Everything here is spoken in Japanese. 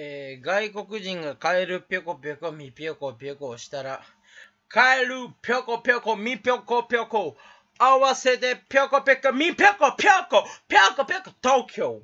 えー、外国人がカエルぴょこぴょこみぴょこぴょこしたら、カエルぴょこぴょこみぴょこぴょこ、合わせてぴょこぴょこみぴょこぴょこぴょこぴょこ東京。